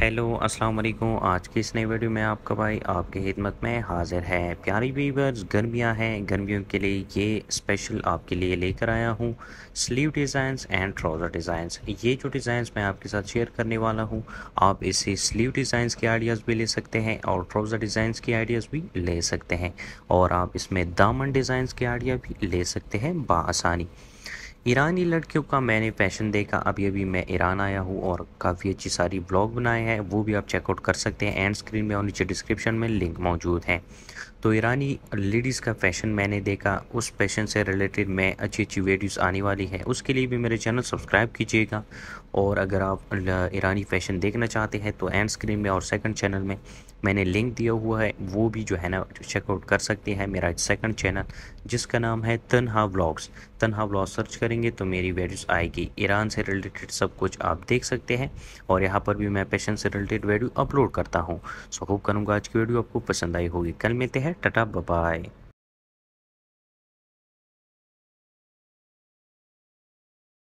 hello अस्सलाम वालेकुम आज की इस नए वीडियो में आपका भाई आपकी खिदमत में हाजिर है प्यारी वीवर्स गर्मियाँ हैं गर्मियों के लिए ये स्पेशल आपके लिए लेकर आया हूँ sleeve designs and trouser designs ये जो डिज़ाइंस मैं आपके साथ शेयर करने वाला हूँ आप इसे स्लीव डिज़ाइंस के आइडियाज़ भी ले सकते हैं और ट्राउज़र डिज़ाइंस के आइडियाज़ भी ले सकते हैं और आप इसमें दामन डिज़ाइंस के आइडिया भी ले सकते हैं बासानी ईरानी लड़कियों का मैंने फैशन देखा अभी अभी मैं ईरान आया हूँ और काफ़ी अच्छी सारी ब्लॉग बनाए हैं वो भी आप चेकआउट कर सकते हैं एंड स्क्रीन में और नीचे डिस्क्रिप्शन में लिंक मौजूद है तो ईरानी लेडीज़ का फैशन मैंने देखा उस फैशन से रिलेटेड मैं अच्छी अच्छी वीडियोस आने वाली है उसके लिए भी मेरे चैनल सब्सक्राइब कीजिएगा और अगर आप ईरानी फैशन देखना चाहते हैं तो एंड स्क्रीन में और सेकंड चैनल में मैंने लिंक दिया हुआ है वो भी जो है ना चेकआउट कर सकते हैं मेरा सेकंड चैनल जिसका नाम है तनहा व्लॉग्स तनहा व्लॉग सर्च करेंगे तो मेरी वीडियोस आएगी ईरान से रिलेटेड सब कुछ आप देख सकते हैं और यहाँ पर भी मैं फैशन से रिलेटेड वीडियो अपलोड करता हूँ सो होप करूँगा आज की वीडियो आपको पसंद आई होगी कल मिलते हैं टाटा बाय